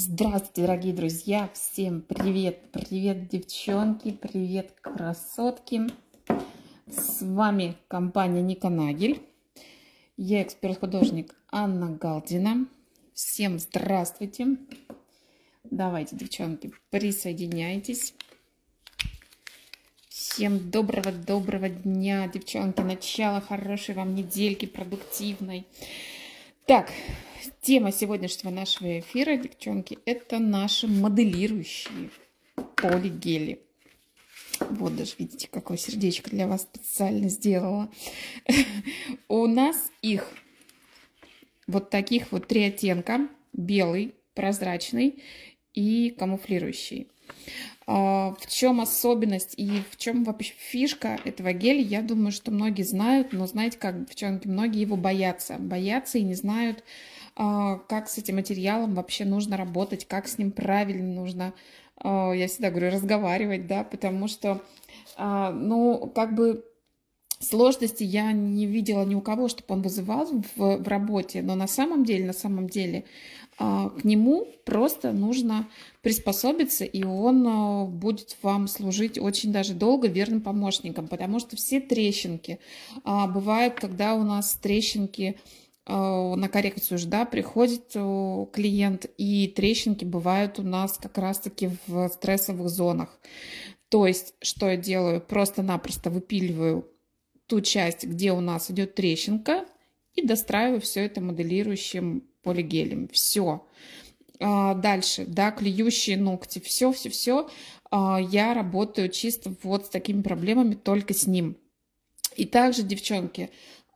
Здравствуйте, дорогие друзья! Всем привет! Привет, девчонки! Привет, красотки! С вами компания Ника Нагель. Я эксперт-художник Анна Галдина. Всем здравствуйте! Давайте, девчонки, присоединяйтесь. Всем доброго-доброго дня, девчонки. Начало хорошей вам недельки, продуктивной. Так, Тема сегодняшнего нашего эфира, девчонки, это наши моделирующие полигели. Вот даже видите, какое сердечко для вас специально сделала. У нас их вот таких вот три оттенка. Белый, прозрачный и камуфлирующий. А, в чем особенность и в чем вообще фишка этого геля, я думаю, что многие знают, но знаете как, девчонки, многие его боятся. Боятся и не знают, а, как с этим материалом вообще нужно работать, как с ним правильно нужно, а, я всегда говорю, разговаривать, да, потому что, а, ну, как бы сложности я не видела ни у кого, чтобы он вызывал в, в работе, но на самом деле, на самом деле, к нему просто нужно приспособиться, и он будет вам служить очень даже долго верным помощником, потому что все трещинки, бывают, когда у нас трещинки, Э, на коррекцию же, да, приходит клиент, и трещинки бывают у нас как раз-таки в стрессовых зонах. То есть, что я делаю? Просто-напросто выпиливаю ту часть, где у нас идет трещинка, и достраиваю все это моделирующим полигелем. Все. А, дальше, да, клеющие ногти, все-все-все. А, я работаю чисто вот с такими проблемами, только с ним. И также, девчонки,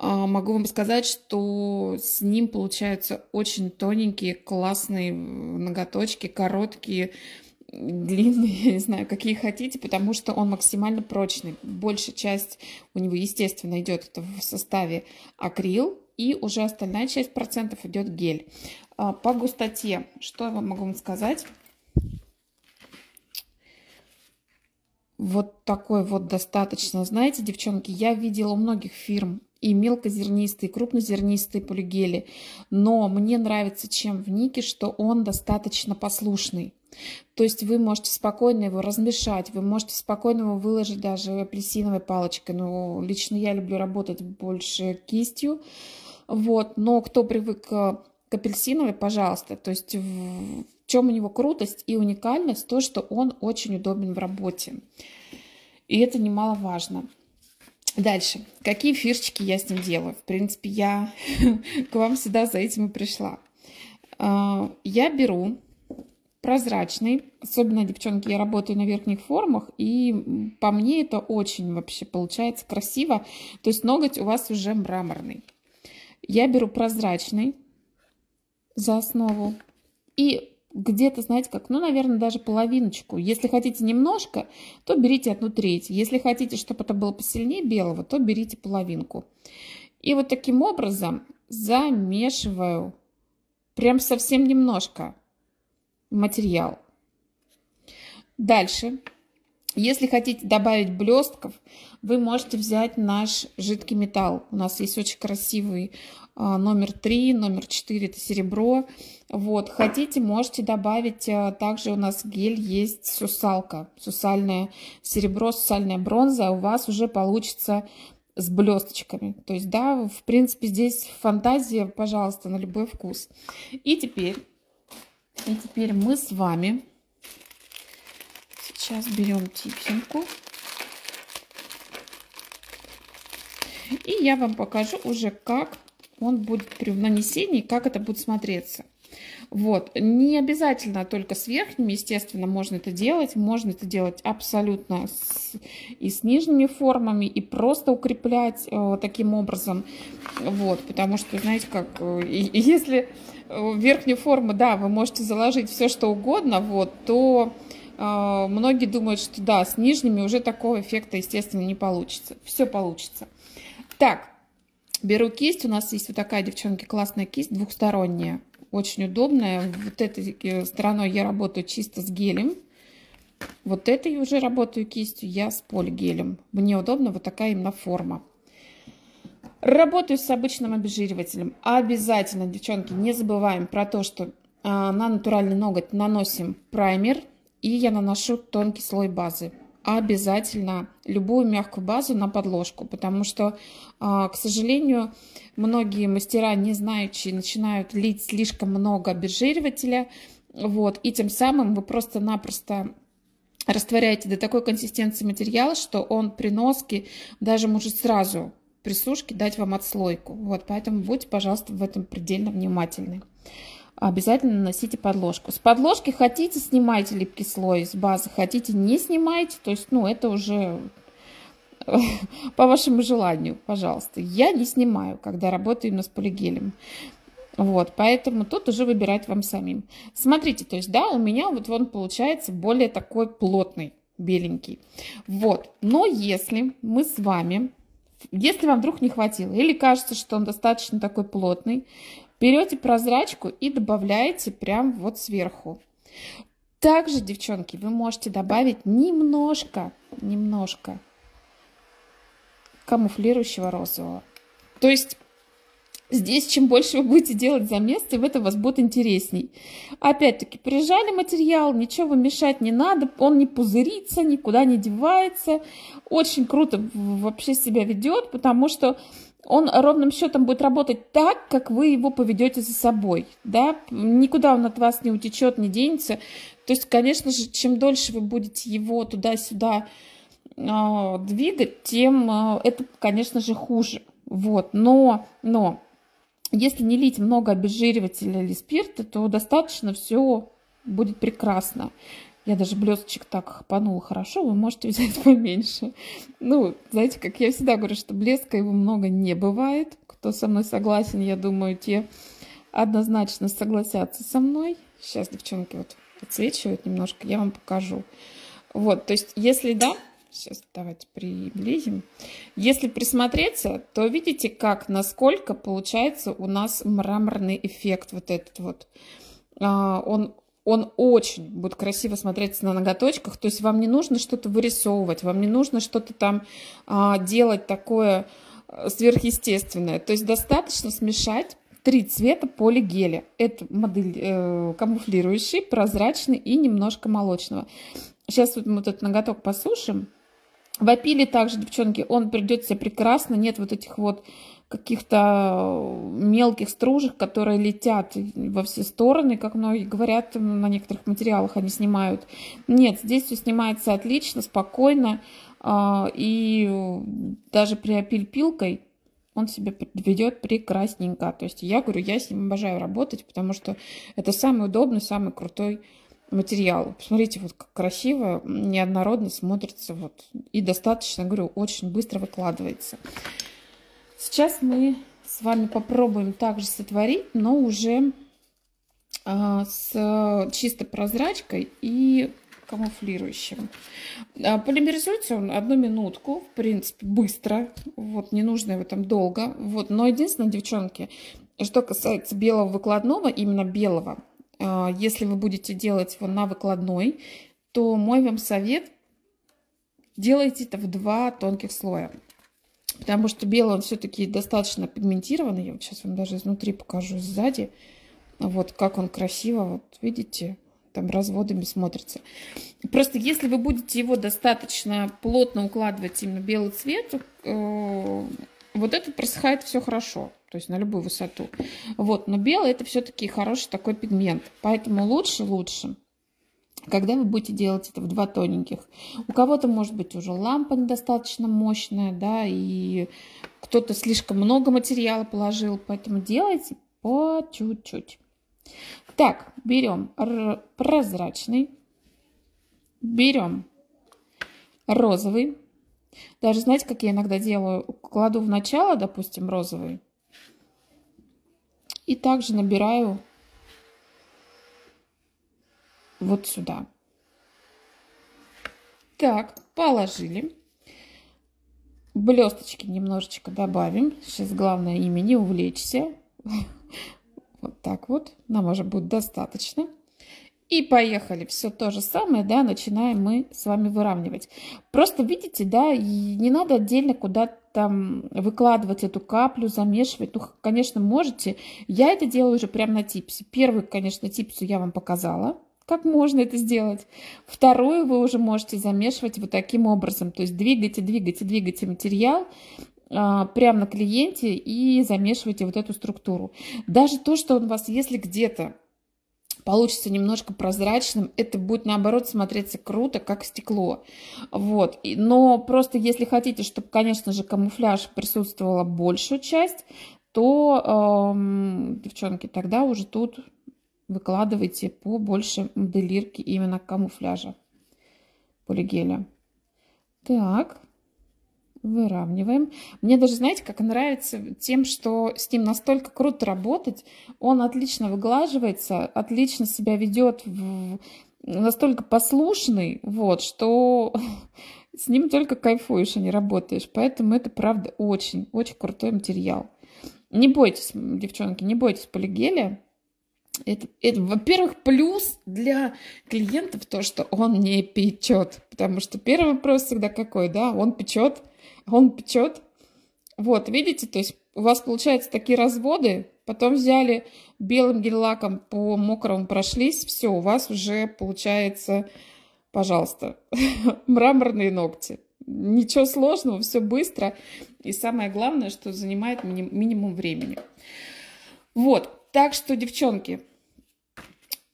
а, могу вам сказать, что с ним получаются очень тоненькие, классные ноготочки, короткие, длинные, я не знаю, какие хотите, потому что он максимально прочный. Большая часть у него, естественно, идет в составе акрил, и уже остальная часть процентов идет гель. А, по густоте, что я вам могу вам сказать? Вот такой вот достаточно. Знаете, девчонки, я видела у многих фирм и мелкозернистые, и крупнозернистые полигели. Но мне нравится чем в Нике, что он достаточно послушный. То есть вы можете спокойно его размешать, вы можете спокойно его выложить даже апельсиновой палочкой. Но лично я люблю работать больше кистью. Вот. Но кто привык к апельсиновой, пожалуйста. То есть в чем у него крутость и уникальность, то, что он очень удобен в работе. И это немаловажно. Дальше. Какие фишечки я с ним делаю? В принципе, я к вам сюда за этим и пришла. А, я беру прозрачный. Особенно, девчонки, я работаю на верхних формах, и по мне это очень вообще получается красиво. То есть ноготь у вас уже мраморный. Я беру прозрачный за основу и где-то, знаете, как, ну, наверное, даже половиночку. Если хотите немножко, то берите одну треть. Если хотите, чтобы это было посильнее белого, то берите половинку. И вот таким образом замешиваю прям совсем немножко материал. Дальше если хотите добавить блестков, вы можете взять наш жидкий металл. У нас есть очень красивый а, номер 3, номер 4 это серебро. Вот, хотите, можете добавить, а, также у нас гель есть сусалка, сусальное серебро, сусальная бронза, у вас уже получится с блесточками. То есть, да, в принципе, здесь фантазия, пожалуйста, на любой вкус. И теперь, и теперь мы с вами Сейчас берем типсинку. И я вам покажу уже, как он будет при нанесении, как это будет смотреться. Вот, не обязательно только с верхними, естественно, можно это делать. Можно это делать абсолютно с, и с нижними формами, и просто укреплять э, таким образом. Вот, потому что, знаете, как, э, если э, верхнюю форму, да, вы можете заложить все, что угодно, вот, то а, многие думают, что да, с нижними уже такого эффекта, естественно, не получится. Все получится. Так, беру кисть. У нас есть вот такая, девчонки, классная кисть, двухсторонняя. Очень удобная. Вот этой э, стороной я работаю чисто с гелем. Вот этой уже работаю кистью я с полигелем. Мне удобно вот такая именно форма. Работаю с обычным обезжиривателем. Обязательно, девчонки, не забываем про то, что а, на натуральный ноготь наносим праймер и я наношу тонкий слой базы. Обязательно любую мягкую базу на подложку, потому что, а, к сожалению, многие мастера, не знающие, начинают лить слишком много обезжиривателя, вот, и тем самым вы просто-напросто растворяете до такой консистенции материала, что он при носке даже может сразу при сушке дать вам отслойку. Вот, поэтому будьте, пожалуйста, в этом предельно внимательны обязательно наносите подложку. С подложки хотите, снимайте липкий слой с базы, хотите, не снимайте. То есть, ну, это уже по вашему желанию, пожалуйста. Я не снимаю, когда работаю именно с полигелем. Вот, поэтому тут уже выбирать вам самим. Смотрите, то есть, да, у меня вот он получается более такой плотный, беленький. Вот, но если мы с вами, если вам вдруг не хватило, или кажется, что он достаточно такой плотный, Берете прозрачку и добавляете прям вот сверху. Также, девчонки, вы можете добавить немножко, немножко камуфлирующего розового. То есть Здесь чем больше вы будете делать замес, тем это у вас будет интересней. Опять-таки, прижали материал, ничего вам мешать не надо, он не пузырится, никуда не девается. Очень круто вообще себя ведет, потому что он ровным счетом будет работать так, как вы его поведете за собой, да, никуда он от вас не утечет, не денется, то есть, конечно же, чем дольше вы будете его туда-сюда э, двигать, тем э, это, конечно же, хуже, вот, но, но, если не лить много обезжиривателя или спирта, то достаточно все будет прекрасно. Я даже блесточек так хапанула хорошо, вы можете взять поменьше. Ну, знаете, как я всегда говорю, что блеска его много не бывает. Кто со мной согласен, я думаю, те однозначно согласятся со мной. Сейчас, девчонки, вот отсвечивают немножко, я вам покажу. Вот, то есть, если да, сейчас давайте приблизим. Если присмотреться, то видите, как, насколько получается у нас мраморный эффект вот этот вот. А, он он очень будет красиво смотреться на ноготочках. То есть вам не нужно что-то вырисовывать, вам не нужно что-то там а, делать такое э, сверхъестественное. То есть достаточно смешать три цвета полигеля. Это модель э, камуфлирующий, прозрачный и немножко молочного. Сейчас вот мы вот этот ноготок посушим. Вопили также, девчонки, он придет себе прекрасно, нет вот этих вот каких-то э, мелких стружек, которые летят во все стороны, как многие говорят, на некоторых материалах они снимают. Нет, здесь все снимается отлично, спокойно, э, и э, даже при опиль-пилкой он себе ведет прекрасненько. То есть я говорю, я с ним обожаю работать, потому что это самый удобный, самый крутой материал. Посмотрите, вот как красиво, неоднородно смотрится. Вот. И достаточно, говорю, очень быстро выкладывается. Сейчас мы с вами попробуем также сотворить, но уже а, с э, чисто прозрачкой и камуфлирующим. А, полимеризуется он одну минутку, в принципе, быстро. Вот, не нужно его там долго. Вот, но единственное, девчонки, что касается белого выкладного, именно белого, а, если вы будете делать его на выкладной, то мой вам совет – делайте это в два тонких слоя потому что белый он все-таки достаточно пигментированный. Я вот сейчас вам даже изнутри покажу сзади. Вот как он красиво, вот видите, там разводами смотрится. Просто если вы будете его достаточно плотно укладывать именно белый цвет, э, вот этот просыхает все хорошо, то есть на любую высоту. Вот, но белый это все-таки хороший такой пигмент, поэтому лучше лучше когда вы будете делать это в два тоненьких. У кого-то, может быть, уже лампа недостаточно мощная, да, и кто-то слишком много материала положил, поэтому делайте по чуть-чуть. Так, берем прозрачный, берем розовый. Даже знаете, как я иногда делаю? Кладу в начало, допустим, розовый. И также набираю вот сюда. Так, положили. Блесточки немножечко добавим. Сейчас главное ими не увлечься. Вот так вот. Нам уже будет достаточно. И поехали. Все то же самое, да, начинаем мы с вами выравнивать. Просто видите, да, не надо отдельно куда-то там выкладывать эту каплю, замешивать. Ну, конечно, можете. Я это делаю уже прямо на типсе. Первый, конечно, типсу я вам показала. Как можно это сделать? Вторую вы уже можете замешивать вот таким образом. То есть двигайте, двигайте, двигайте материал а, прямо на клиенте и замешивайте вот эту структуру. Даже то, что он у вас, если где-то получится немножко прозрачным, это будет наоборот смотреться круто, как стекло. Вот. Но просто если хотите, чтобы, конечно же, камуфляж присутствовала большую часть, то, эм, девчонки, тогда уже тут выкладывайте по больше моделирки именно камуфляжа полигеля. Так, выравниваем. Мне даже, знаете, как нравится тем, что с ним настолько круто работать. Он отлично выглаживается, отлично себя ведет, в... настолько послушный, вот, что с ним только кайфуешь, а не работаешь. Поэтому это, правда, очень, очень крутой материал. Не бойтесь, девчонки, не бойтесь полигеля это, это во-первых, плюс для клиентов то, что он не печет. Потому что первый вопрос всегда какой, да, он печет, он печет. Вот, видите, то есть у вас получаются такие разводы, потом взяли белым гель-лаком по мокрому прошлись, все, у вас уже получается, пожалуйста, мраморные ногти. Ничего сложного, все быстро. И самое главное, что занимает минимум времени. Вот, так что, девчонки,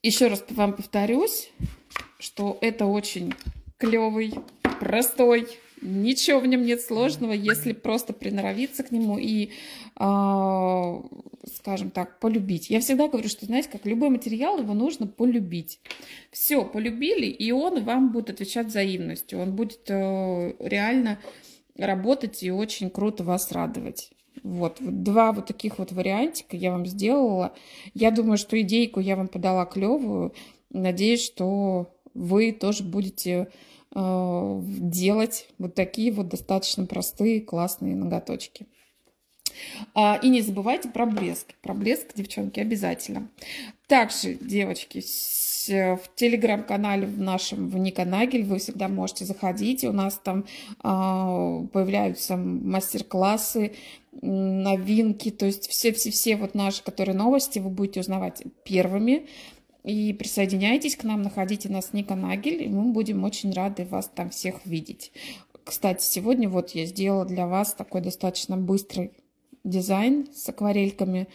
еще раз вам повторюсь, что это очень клевый, простой, ничего в нем нет сложного, если просто приноровиться к нему и, э, скажем так, полюбить. Я всегда говорю, что, знаете, как любой материал, его нужно полюбить. Все, полюбили, и он вам будет отвечать взаимностью. Он будет э, реально работать и очень круто вас радовать. Вот, два вот таких вот вариантика я вам сделала. Я думаю, что идейку я вам подала клевую. Надеюсь, что вы тоже будете э, делать вот такие вот достаточно простые классные ноготочки. А, и не забывайте про блеск. Про блеск, девчонки, обязательно. Также, девочки, Э, в телеграм-канале в нашем в Ника Нагель вы всегда можете заходить. У нас там э, появляются мастер-классы, новинки, то есть все-все-все вот наши, которые новости, вы будете узнавать первыми. И присоединяйтесь к нам, находите нас Ника Нагель и мы будем очень рады вас там всех видеть. Кстати, сегодня вот я сделала для вас такой достаточно быстрый дизайн с акварельками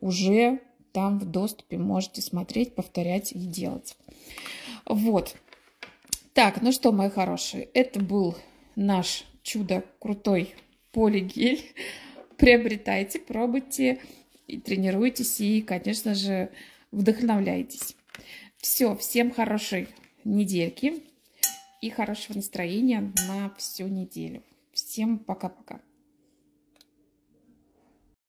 уже там в доступе можете смотреть, повторять и делать. Вот. Так, ну что, мои хорошие, это был наш чудо крутой полигель. Приобретайте, пробуйте и тренируйтесь, и, конечно же, вдохновляйтесь. Все, всем хорошей недельки и хорошего настроения на всю неделю. Всем пока-пока.